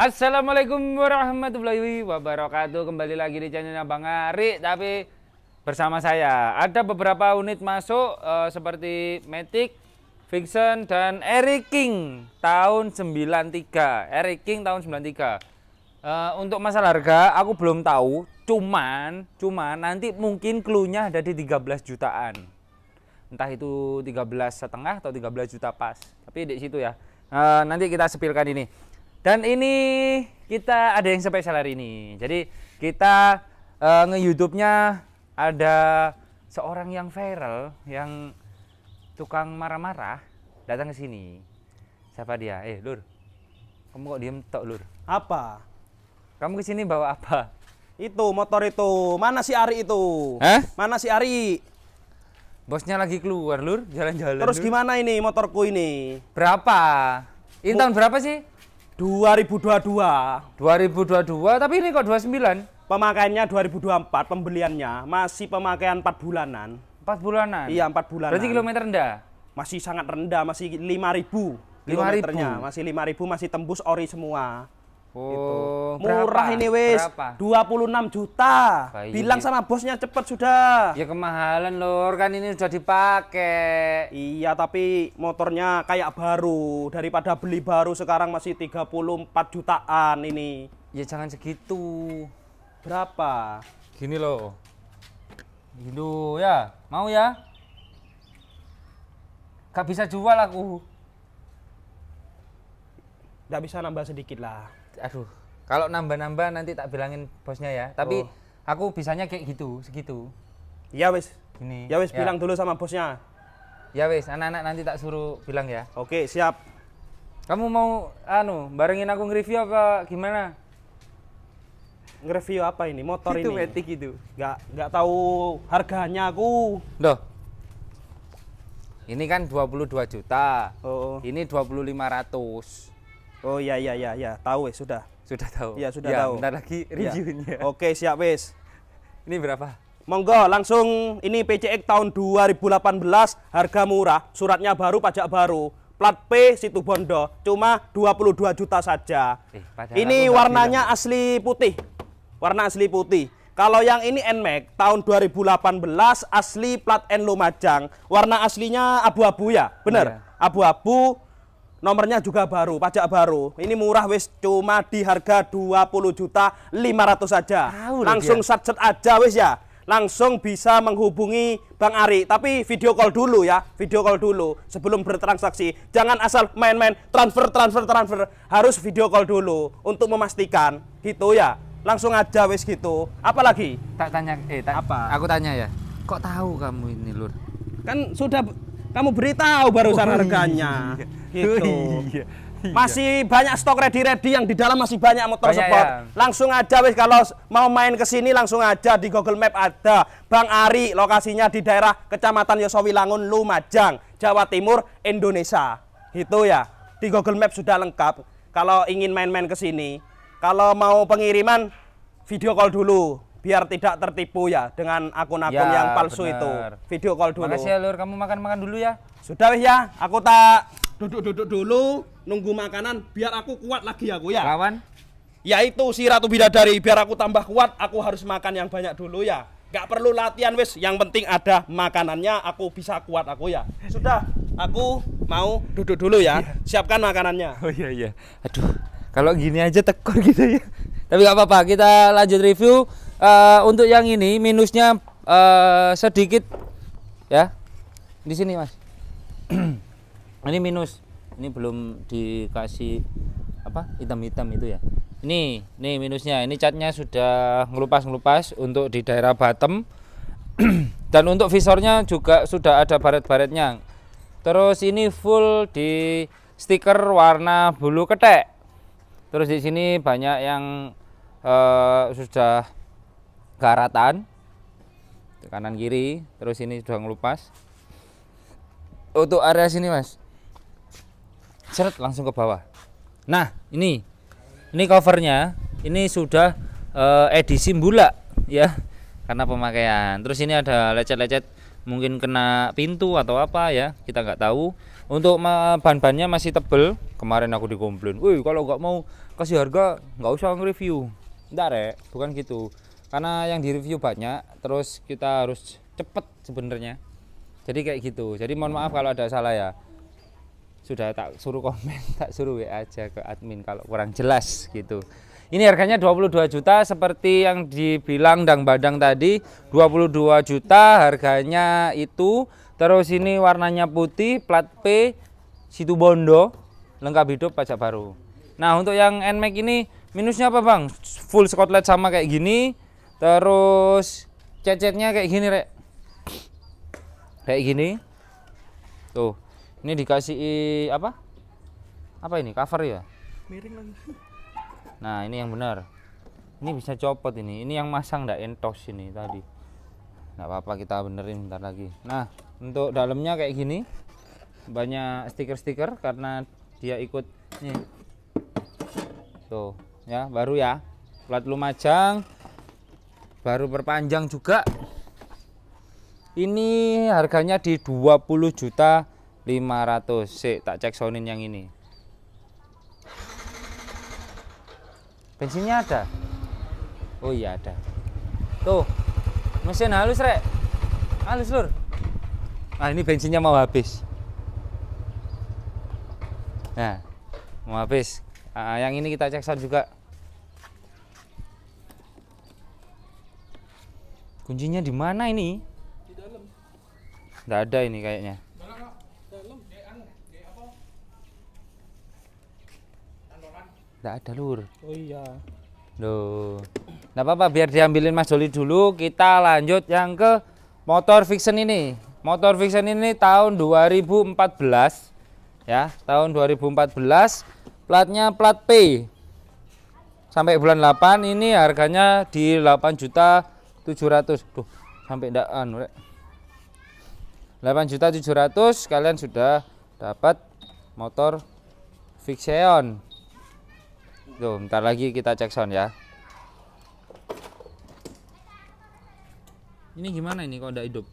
Assalamualaikum warahmatullahi wabarakatuh Kembali lagi di channel Bang Ari Tapi bersama saya Ada beberapa unit masuk uh, Seperti Matic, Vixen, dan Eric King Tahun 93 Eric King tahun 93 uh, eh, Untuk masalah harga aku belum tahu Cuman cuman nanti mungkin cluenya ada di 13 jutaan Entah itu 13 setengah atau 13 juta pas Tapi di situ ya uh, Nanti kita sepilkan ini dan ini kita ada yang spesial hari ini. Jadi kita uh, eh, nge youtube ada seorang yang viral yang tukang marah-marah datang ke sini. Siapa dia? Eh, Lur. Kamu kok diem tok, Lur? Apa? Kamu ke sini bawa apa? Itu motor itu. Mana si Ari itu? Hah? Mana si Ari? Bosnya lagi keluar, Lur, jalan-jalan. Terus lur. gimana ini motorku ini? Berapa? Intan berapa sih? 2022. 2022, tapi ini kok 29? Pemakaiannya 2024, pembeliannya masih pemakaian 4 bulanan. 4 bulanan? Iya, 4 bulanan. Berarti kilometer rendah? Masih sangat rendah, masih 5000 kilometernya. Masih 5000, masih tembus ori semua. Oh, gitu. murah berapa? ini wis. Berapa? 26 juta. Baik. Bilang sama bosnya cepet sudah. Ya kemahalan lor, kan ini sudah dipakai. Iya, tapi motornya kayak baru. Daripada beli baru sekarang masih 34 jutaan ini. Ya jangan segitu. Berapa? Gini loh. Gitu ya. Mau ya? Gak bisa jual aku. Gak bisa nambah sedikit lah aduh kalau nambah-nambah nanti tak bilangin bosnya ya tapi oh. aku bisanya kayak gitu segitu ya wis ini ya wis ya. bilang dulu sama bosnya ya wis anak-anak nanti tak suruh bilang ya oke siap kamu mau anu barengin aku nge-review apa gimana nge-review apa ini motor itu ini metik itu nggak nggak tahu harganya aku Duh. ini kan 22 juta oh. ini 2500 Oh iya iya iya ya, tahu ya sudah. Sudah tahu. ya sudah ya, tahu. Bentar lagi iya. reviewnya. Ya. Oke siap wes. Ini berapa? Monggo langsung ini PCX tahun 2018 harga murah, suratnya baru, pajak baru. Plat P situ Bondo cuma 22 juta saja. Eh, ini warnanya bilang. asli putih. Warna asli putih. Kalau yang ini NMAX tahun 2018 asli plat N Lumajang. Warna aslinya abu-abu ya, benar? Iya. Abu-abu Nomornya juga baru, pajak baru. Ini murah wis cuma di harga 20 juta 500 saja. Langsung satset aja wis ya. Langsung bisa menghubungi Bang Ari, tapi video call dulu ya, video call dulu sebelum bertransaksi. Jangan asal main-main transfer transfer transfer, harus video call dulu untuk memastikan gitu ya. Langsung aja wis gitu. Apalagi? Tak tanya eh ta apa? Aku tanya ya. Kok tahu kamu ini, Lur? Kan sudah kamu beritahu barusan oh, iya, iya, harganya. Iya. iya. Gitu. Masih banyak stok ready-ready yang di dalam masih banyak motor banyak sport. Ya. Langsung aja wis kalau mau main ke sini langsung aja di Google Map ada. Bang Ari lokasinya di daerah Kecamatan Yosowi Langun Lumajang, Jawa Timur, Indonesia. Itu ya. Di Google Map sudah lengkap. Kalau ingin main-main ke sini, kalau mau pengiriman video call dulu biar tidak tertipu ya dengan akun-akun ya, yang palsu bener. itu. Video call dulu. Makasih ya Lur, kamu makan-makan dulu ya. Sudah wis ya, aku tak duduk-duduk dulu nunggu makanan biar aku kuat lagi aku ya. ya Yaitu si Ratu Bidadari, biar aku tambah kuat, aku harus makan yang banyak dulu ya. Gak perlu latihan wis, yang penting ada makanannya aku bisa kuat aku ya. Sudah, aku mau duduk dulu ya. ya. Siapkan makanannya. Oh iya iya. Aduh, kalau gini aja tekor gitu ya. Tapi gak apa-apa, kita lanjut review uh, untuk yang ini minusnya uh, sedikit ya di sini mas ini minus ini belum dikasih apa hitam-hitam itu ya ini nih minusnya ini catnya sudah ngelupas-ngelupas untuk di daerah bottom dan untuk visornya juga sudah ada baret-baretnya terus ini full di stiker warna bulu ketek terus di sini banyak yang uh, sudah karatan kanan kiri terus ini sudah ngelupas untuk area sini mas seret langsung ke bawah nah ini ini covernya ini sudah uh, edisi mula ya karena pemakaian terus ini ada lecet-lecet mungkin kena pintu atau apa ya kita nggak tahu untuk ban-bannya masih tebel kemarin aku dikomplain wih kalau nggak mau kasih harga nggak usah nge-review ndak rek bukan gitu karena yang direview banyak terus kita harus cepet sebenarnya jadi kayak gitu jadi mohon maaf kalau ada salah ya sudah tak suruh komen tak suruh WA aja ke admin kalau kurang jelas gitu ini harganya 22 juta seperti yang dibilang Dang Badang tadi 22 juta harganya itu terus ini warnanya putih plat P situ Bondo lengkap hidup pajak baru nah untuk yang NMAX ini minusnya apa Bang full skotlet sama kayak gini terus cecetnya kayak gini rek kayak gini tuh ini dikasih apa apa ini cover ya miring lagi nah ini yang benar ini bisa copot ini ini yang masang ndak entos ini tadi nggak apa-apa kita benerin bentar lagi nah untuk dalamnya kayak gini banyak stiker-stiker karena dia ikut nih tuh ya baru ya plat Lumajang baru perpanjang juga ini harganya di 20 juta 500 sik tak cek sonin yang ini bensinnya ada oh iya ada tuh mesin halus rek halus lur nah ini bensinnya mau habis nah mau habis nah, yang ini kita cek sound juga Kuncinya di mana ini? Di dalam. Nggak ada ini kayaknya. Anu, Nggak ada lur. Oh iya. Loh. Nggak apa-apa biar diambilin Mas Doli dulu. Kita lanjut yang ke motor fiction ini. Motor fiction ini tahun 2014 ya, tahun 2014 platnya plat P. Sampai bulan 8 ini harganya di 8 juta 700 duh sampai ndak anu rek 8 juta 700 kalian sudah dapat motor Vixion tuh bentar lagi kita cek sound ya ini gimana ini kok ndak hidup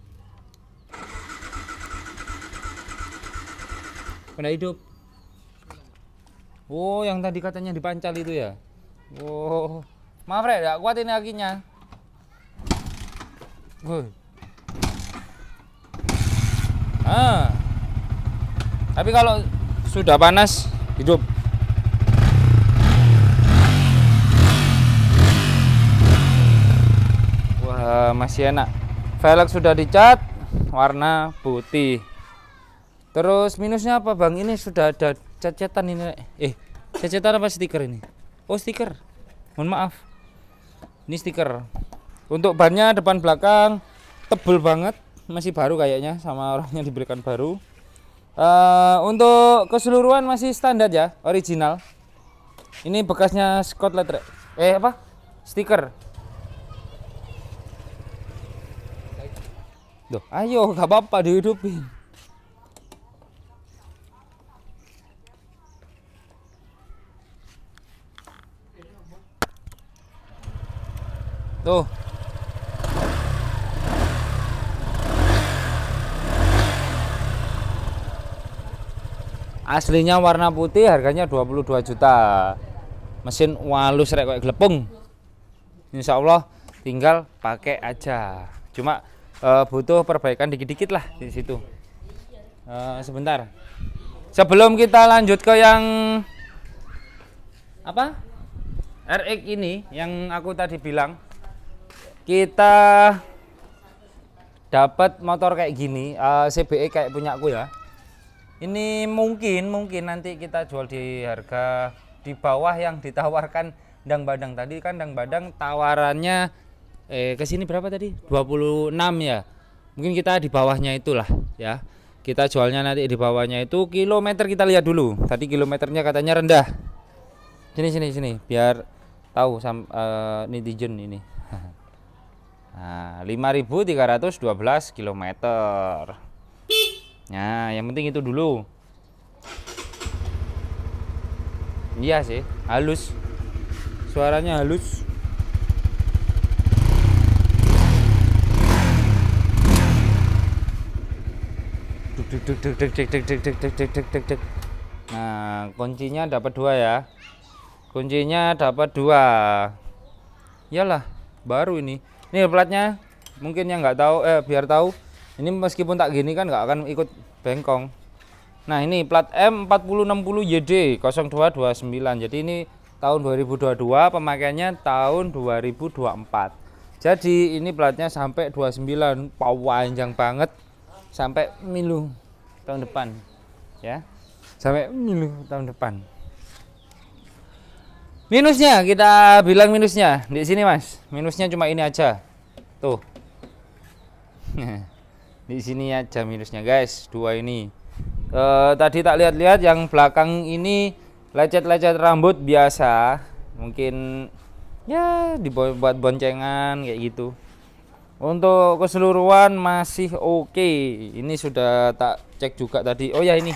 Kena hidup. Oh, yang tadi katanya dipancal itu ya. Oh. Maaf, Rek, enggak kuat ini akinya. Gue. Ah. Tapi kalau sudah panas hidup. Wah, masih enak. Velg sudah dicat warna putih. Terus minusnya apa, Bang? Ini sudah ada cacetan ini. Eh, cacetan apa stiker ini? Oh, stiker. Mohon maaf. Ini stiker untuk bannya depan belakang tebel banget masih baru kayaknya sama orangnya diberikan baru uh, untuk keseluruhan masih standar ya original ini bekasnya Scott letter eh apa stiker Duh, ayo gak apa-apa dihidupin tuh Aslinya warna putih harganya 22 juta. Mesin walus rek kayak glepung. Insya Allah tinggal pakai aja. Cuma uh, butuh perbaikan dikit-dikit lah di situ. Uh, sebentar. Sebelum kita lanjut ke yang apa? RX ini yang aku tadi bilang kita dapat motor kayak gini uh, eh, CBE kayak punya aku ya ini mungkin mungkin nanti kita jual di harga di bawah yang ditawarkan Dang Badang tadi kan Dang Badang tawarannya eh ke sini berapa tadi? 26 ya. Mungkin kita di bawahnya itulah ya. Kita jualnya nanti di bawahnya itu kilometer kita lihat dulu. Tadi kilometernya katanya rendah. Sini sini sini biar tahu sam uh, netizen ini. Nah, 5312 kilometer. Nah, yang penting itu dulu. Iya sih, halus. Suaranya halus. Nah, kuncinya dapat dua ya. Kuncinya dapat dua. Iyalah, baru ini. Ini platnya mungkin yang nggak tahu eh biar tahu ini meskipun tak gini kan nggak akan ikut bengkong nah ini plat M4060YD 0229 jadi ini tahun 2022 pemakaiannya tahun 2024 jadi ini platnya sampai 29 panjang banget sampai milu tahun depan ya sampai milu tahun depan minusnya kita bilang minusnya di sini mas minusnya cuma ini aja tuh di sini aja minusnya guys dua ini e, tadi tak lihat-lihat yang belakang ini lecet-lecet rambut biasa mungkin ya dibuat boncengan kayak gitu untuk keseluruhan masih oke okay. ini sudah tak cek juga tadi oh ya ini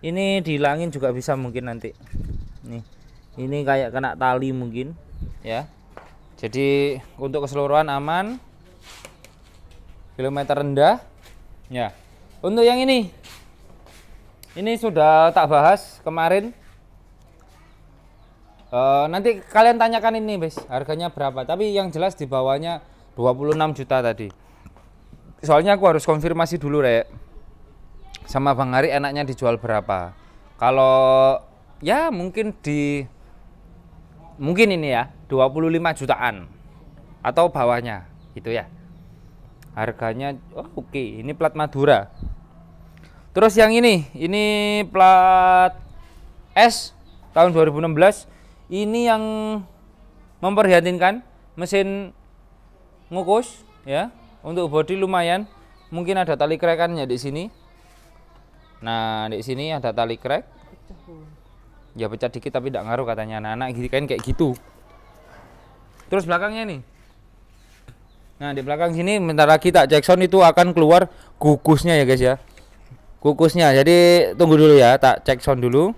ini di langit juga bisa mungkin nanti nih ini kayak kena tali mungkin ya jadi untuk keseluruhan aman kilometer rendah Ya. Untuk yang ini. Ini sudah tak bahas kemarin. Uh, nanti kalian tanyakan ini, Bes, harganya berapa. Tapi yang jelas di bawahnya 26 juta tadi. Soalnya aku harus konfirmasi dulu, Rek. Sama Bang Hari enaknya dijual berapa. Kalau ya mungkin di mungkin ini ya 25 jutaan atau bawahnya gitu ya harganya oh, oke okay. ini plat Madura terus yang ini ini plat S tahun 2016 ini yang memperhatinkan mesin ngukus ya untuk bodi lumayan mungkin ada tali krekannya di sini nah di sini ada tali krek ya pecah dikit tapi tidak ngaruh katanya anak-anak kan kayak gitu terus belakangnya nih Nah, di belakang sini sementara kita tak cek sound itu akan keluar kukusnya ya guys ya. Kukusnya. Jadi tunggu dulu ya, tak cek sound dulu.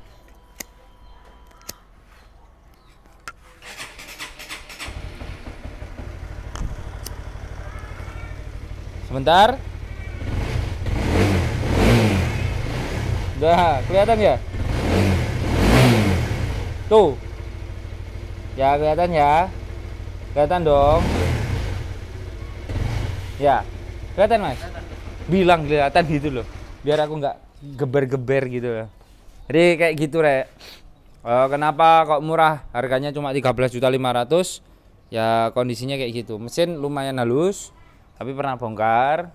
Sebentar. Udah, kelihatan ya? Tuh. Ya kelihatan ya. Kelihatan dong. Ya. Kelihatan, Mas? Bilang kelihatan gitu loh. Biar aku nggak geber-geber gitu loh. Jadi kayak gitu, Rek. Eh, kenapa kok murah? Harganya cuma 13.500. Ya kondisinya kayak gitu. Mesin lumayan halus, tapi pernah bongkar.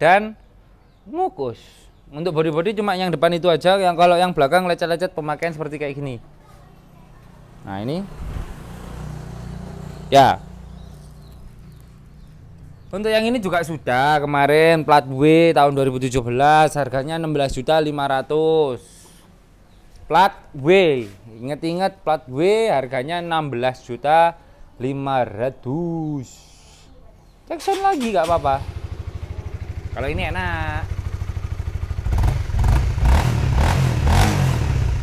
Dan ngukus. Untuk body-body cuma yang depan itu aja, yang kalau yang belakang lecet-lecet pemakaian seperti kayak gini. Nah, ini. Ya, untuk yang ini juga sudah kemarin plat W tahun 2017 harganya 16.500. Plat W. Ingat-ingat plat W harganya 16.500. juta Jackson lagi gak apa-apa. Kalau ini enak.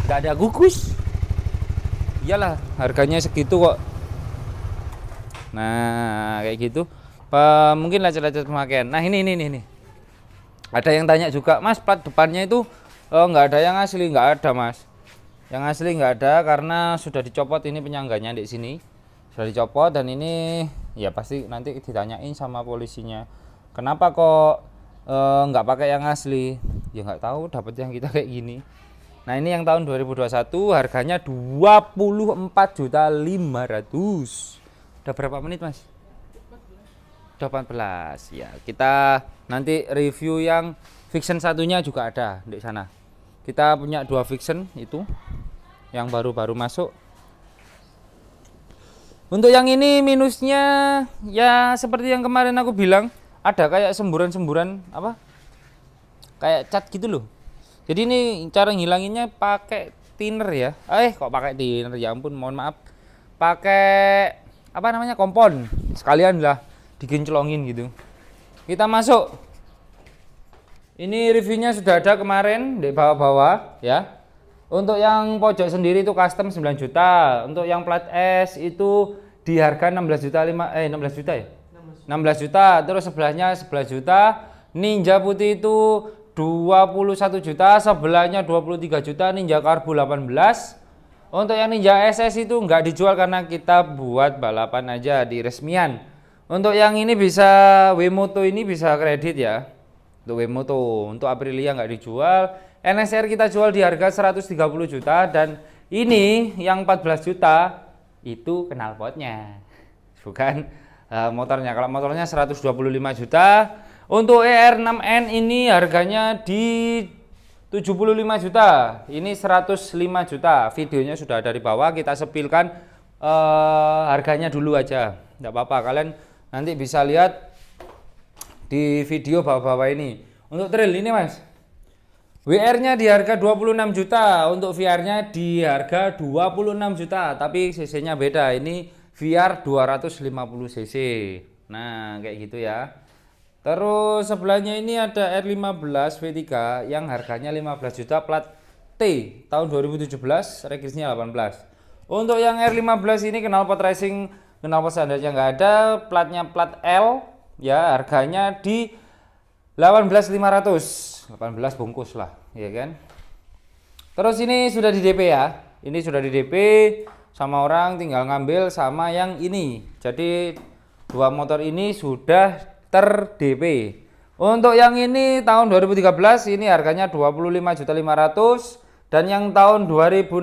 Gak ada gugus. Iyalah, harganya segitu kok. Nah, kayak gitu mungkin lacet-lacet pemakaian. Nah ini ini ini ini. Ada yang tanya juga, Mas plat depannya itu nggak eh, nggak ada yang asli, nggak ada Mas. Yang asli nggak ada karena sudah dicopot ini penyangganya di sini sudah dicopot dan ini ya pasti nanti ditanyain sama polisinya kenapa kok eh, nggak e, pakai yang asli ya nggak tahu dapat yang kita kayak gini nah ini yang tahun 2021 harganya 24 juta 500 udah berapa menit mas 18 ya kita nanti review yang fiction satunya juga ada di sana kita punya dua fiction itu yang baru-baru masuk untuk yang ini minusnya ya seperti yang kemarin aku bilang ada kayak semburan-semburan apa kayak cat gitu loh jadi ini cara ngilanginnya pakai thinner ya eh kok pakai thinner ya ampun mohon maaf pakai apa namanya kompon sekalian lah digenclongin gitu kita masuk ini reviewnya sudah ada kemarin di bawah-bawah ya untuk yang pojok sendiri itu custom 9 juta untuk yang plat S itu di harga 16 juta 5 eh 16 juta ya 16 juta terus sebelahnya 11 juta Ninja putih itu 21 juta sebelahnya 23 juta Ninja Karbu 18 untuk yang Ninja SS itu nggak dijual karena kita buat balapan aja di resmian untuk yang ini bisa Wemoto ini bisa kredit ya. Untuk Wemoto, untuk Aprilia nggak dijual. NSR kita jual di harga 130 juta dan ini yang 14 juta itu kenal potnya. Bukan uh, motornya. Kalau motornya 125 juta, untuk ER6N ini harganya di 75 juta. Ini 105 juta. Videonya sudah ada di bawah, kita sepilkan uh, harganya dulu aja. Tidak apa-apa kalian Nanti bisa lihat di video bawah-bawah ini. Untuk trail ini mas, WR-nya di harga 26 juta, untuk VR-nya di harga 26 juta, tapi CC-nya beda. Ini VR 250 cc. Nah, kayak gitu ya. Terus sebelahnya ini ada R15 V3 yang harganya 15 juta plat T tahun 2017, regisnya 18. Untuk yang R15 ini kenal pot racing kenapa standarnya nggak ada platnya plat L ya harganya di 18.500 18 bungkus lah ya kan terus ini sudah di DP ya ini sudah di DP sama orang tinggal ngambil sama yang ini jadi dua motor ini sudah ter DP untuk yang ini tahun 2013 ini harganya 25.500 dan yang tahun 2016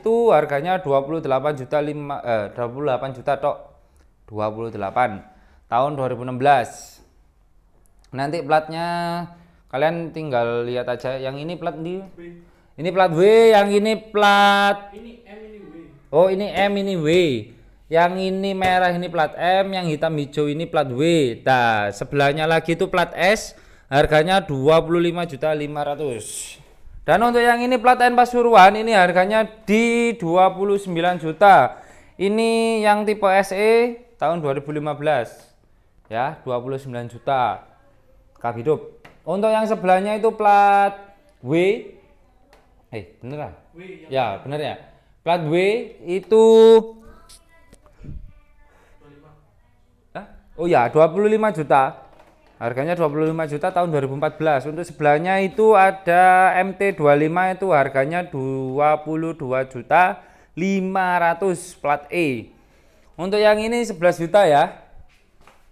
itu harganya 28 juta 5 eh, 28 juta tok. 28 tahun 2016. Nanti platnya kalian tinggal lihat aja yang ini plat di Ini plat W, yang ini plat Oh, ini M ini W. Yang ini merah ini plat M, yang hitam hijau ini plat W. Nah, sebelahnya lagi itu plat S, harganya 25.500. Dan untuk yang ini plat N Pasuruan ini harganya di 29 juta. Ini yang tipe SE tahun 2015. Ya, 29 juta. Kap hidup. Untuk yang sebelahnya itu plat W. Eh, bener lah. Iya. ya, bener ya. Plat W itu Oh ya, 25 juta. Harganya 25 juta tahun 2014. Untuk sebelahnya itu ada MT25 itu harganya 22 juta 500 plat E. Untuk yang ini 11 juta ya.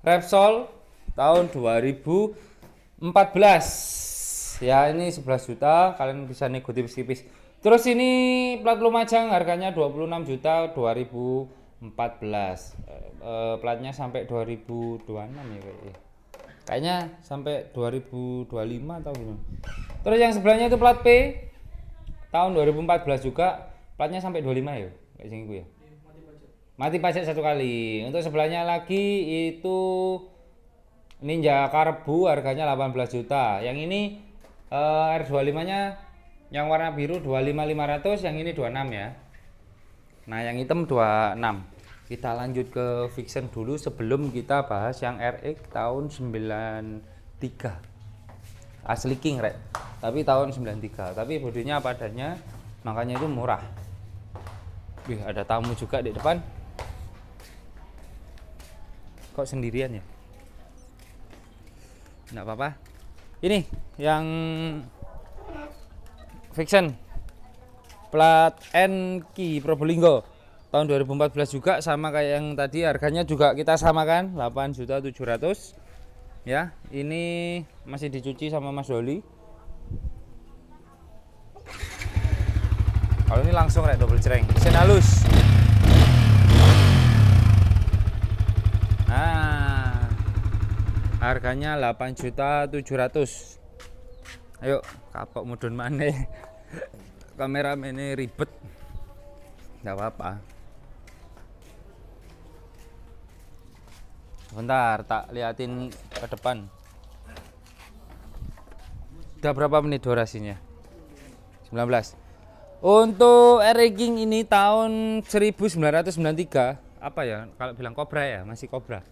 Repsol tahun 2014. Ya, ini 11 juta, kalian bisa nego tipis-tipis. Terus ini plat Lumajang harganya 26 juta 2014. E, e, platnya sampai 2026 ya kayaknya kayaknya sampai 2025 atau gimana terus yang sebelahnya itu plat P tahun 2014 juga platnya sampai 25 ya kayak gue ya mati pajak satu kali untuk sebelahnya lagi itu Ninja Karbu harganya 18 juta yang ini eh, R25 nya yang warna biru 25500 yang ini 26 ya nah yang hitam 26 kita lanjut ke fiction dulu sebelum kita bahas yang RX tahun 93 asli king red tapi tahun 93 tapi bodinya apa adanya makanya itu murah Wih, ada tamu juga di depan kok sendirian ya nggak apa-apa ini yang fiction plat NQ Probolinggo tahun 2014 juga sama kayak yang tadi harganya juga kita samakan 8.700 ya ini masih dicuci sama Mas Doli kalau ini langsung rek double cereng mesin halus nah harganya 8.700 ayo kapok mudun mana kamera ini ribet nggak apa-apa bentar tak liatin ke depan udah berapa menit durasinya 19 untuk Air ini tahun 1993 apa ya kalau bilang kobra ya masih kobra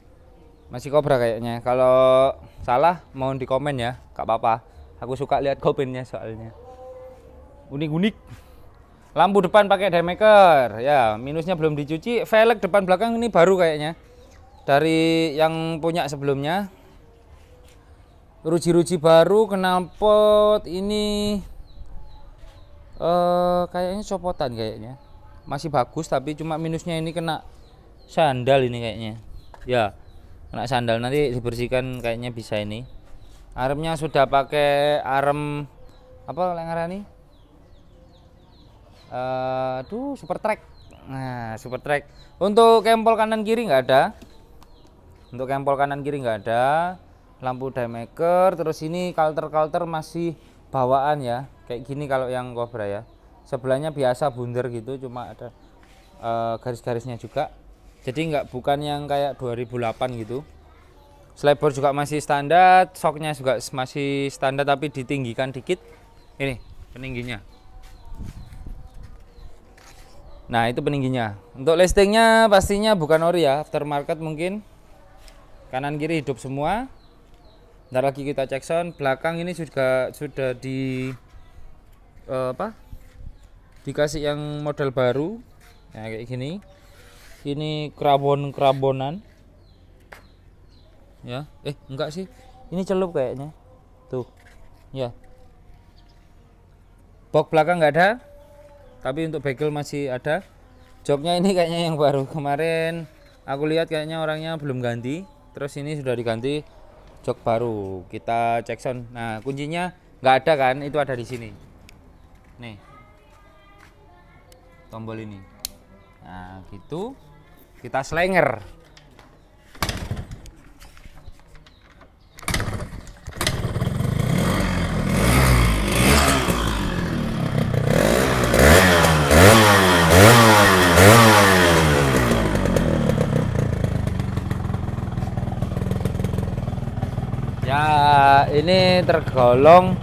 masih kobra kayaknya kalau salah mohon di komen ya Kak apa-apa aku suka lihat kopinnya soalnya unik-unik lampu depan pakai demaker ya minusnya belum dicuci velg depan belakang ini baru kayaknya dari yang punya sebelumnya ruji-ruji baru knalpot ini eh, kayaknya copotan kayaknya masih bagus tapi cuma minusnya ini kena sandal ini kayaknya ya kena sandal nanti dibersihkan kayaknya bisa ini aremnya sudah pakai arem apa lengarani Eh aduh super track nah super track untuk kempol kanan kiri nggak ada untuk kempol kanan kiri nggak ada lampu daymaker terus ini kalter-kalter masih bawaan ya kayak gini kalau yang Cobra ya sebelahnya biasa bundar gitu cuma ada e, garis-garisnya juga jadi nggak bukan yang kayak 2008 gitu selebor juga masih standar soknya juga masih standar tapi ditinggikan dikit ini peningginya nah itu peningginya untuk listingnya pastinya bukan ori ya aftermarket mungkin kanan kiri hidup semua Ntar lagi kita cek sound belakang ini juga sudah di uh, apa dikasih yang model baru ya, kayak gini ini kerabon kerabonan ya eh enggak sih ini celup kayaknya tuh ya box belakang enggak ada tapi untuk bagel masih ada joknya ini kayaknya yang baru kemarin aku lihat kayaknya orangnya belum ganti terus ini sudah diganti jok baru kita cek sound nah kuncinya nggak ada kan itu ada di sini nih tombol ini nah gitu kita slenger tergolong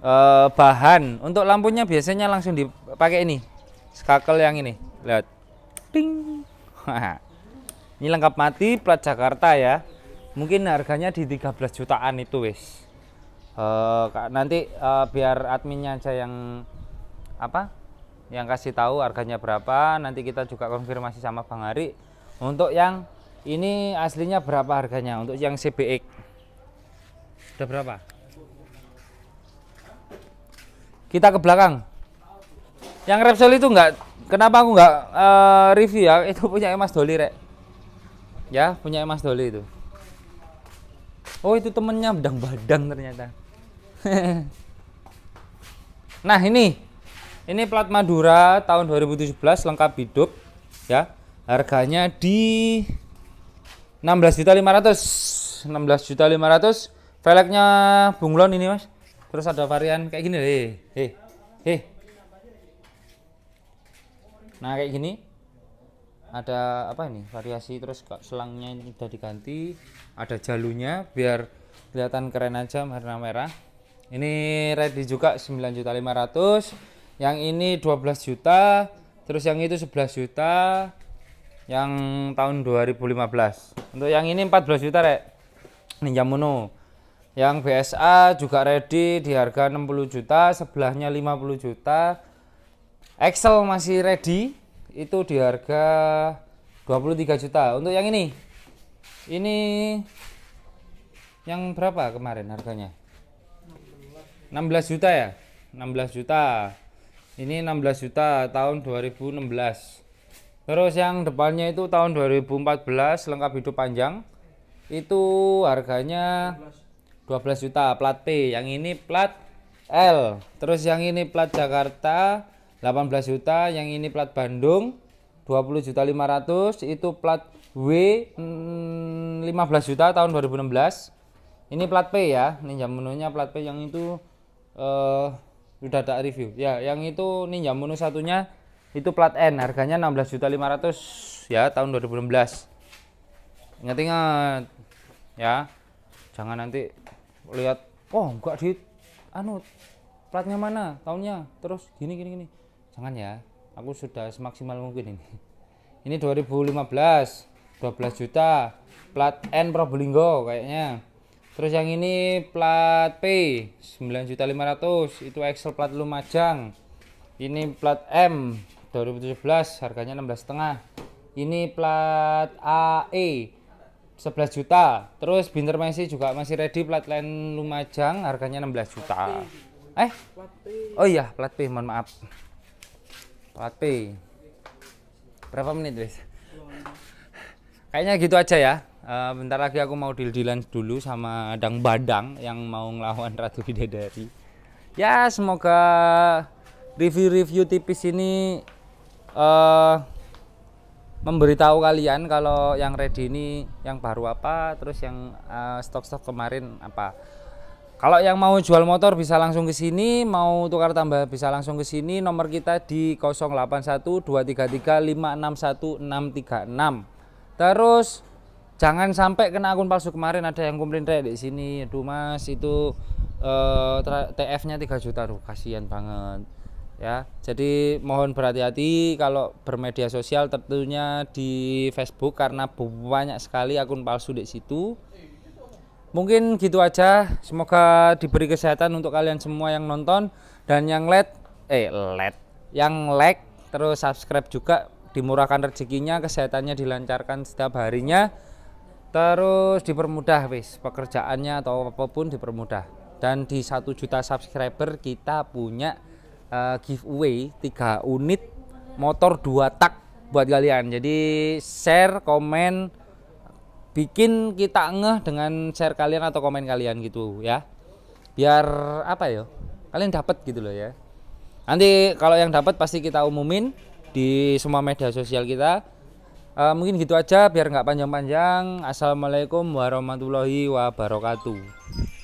uh, bahan untuk lampunya biasanya langsung dipakai ini skakel yang ini lihat ding ini lengkap mati plat Jakarta ya mungkin harganya di 13 jutaan itu wis uh, nanti uh, biar adminnya aja yang apa yang kasih tahu harganya berapa nanti kita juga konfirmasi sama Bang Ari untuk yang ini aslinya berapa harganya untuk yang CBX Udah berapa? Kita ke belakang. Yang Repsol itu enggak kenapa aku enggak uh, eh, review ya? Itu punya Mas Doli, Rek. Ya, punya Mas Doli itu. Oh, itu temennya bedang-badang ternyata. nah, ini. Ini plat Madura tahun 2017 lengkap hidup ya. Harganya di 16.500. 16.500 velgnya bunglon ini mas terus ada varian kayak gini deh, he, he. nah kayak gini ada apa ini variasi terus selangnya ini sudah diganti ada jalunya biar kelihatan keren aja warna merah ini ready juga 9.500 yang ini 12 juta terus yang itu 11 juta yang tahun 2015 untuk yang ini 14 juta rek Ninja Mono yang BSA juga ready di harga 60 juta sebelahnya 50 juta Excel masih ready itu di harga 23 juta untuk yang ini ini yang berapa kemarin harganya 16 juta ya 16 juta ini 16 juta tahun 2016 terus yang depannya itu tahun 2014 lengkap hidup panjang itu harganya 16. 12 juta plat P yang ini plat L terus yang ini plat Jakarta 18 juta yang ini plat Bandung 20 juta 500 itu plat W 15 mm, juta tahun 2016 ini plat P ya ninja menunya plat P yang itu eh, sudah tak review ya yang itu ninja menu satunya itu plat N harganya 16 juta 500 ya tahun 2016 ingat-ingat ya jangan nanti lihat oh enggak di anu platnya mana tahunnya terus gini gini gini jangan ya aku sudah semaksimal mungkin ini ini 2015 12 juta plat N Probolinggo kayaknya terus yang ini plat P 9.500 itu Excel plat Lumajang ini plat M 2017 harganya 16 setengah ini plat AE 11 juta. Terus Binter Messi juga masih ready plat lain Lumajang harganya 16 juta. Plat eh? Plat Oh iya, plat P, mohon maaf. Plat P. Berapa menit, guys? Kayaknya gitu aja ya. Uh, bentar lagi aku mau deal-dealan dulu sama Dang Badang yang mau ngelawan Ratu Bidadari. Ya, semoga review-review tipis ini uh, memberitahu kalian kalau yang ready ini yang baru apa, terus yang stok eh, stok-stok kemarin apa. Kalau yang mau jual motor bisa langsung ke sini, mau tukar tambah bisa langsung ke sini. Nomor kita di 081233561636. Terus jangan sampai kena akun palsu kemarin ada yang komplain kayak di sini. Aduh Mas, itu uh, eh, TF-nya 3 juta. tuh kasihan banget ya jadi mohon berhati-hati kalau bermedia sosial tentunya di Facebook karena banyak sekali akun palsu di situ mungkin gitu aja semoga diberi kesehatan untuk kalian semua yang nonton dan yang led eh led yang like terus subscribe juga dimurahkan rezekinya kesehatannya dilancarkan setiap harinya terus dipermudah wis pekerjaannya atau apapun dipermudah dan di satu juta subscriber kita punya uh, giveaway 3 unit motor 2 tak buat kalian. Jadi share, komen, bikin kita ngeh dengan share kalian atau komen kalian gitu ya. Biar apa ya? Kalian dapat gitu loh ya. Nanti kalau yang dapat pasti kita umumin di semua media sosial kita. e, mungkin gitu aja biar nggak panjang-panjang. Assalamualaikum warahmatullahi wabarakatuh.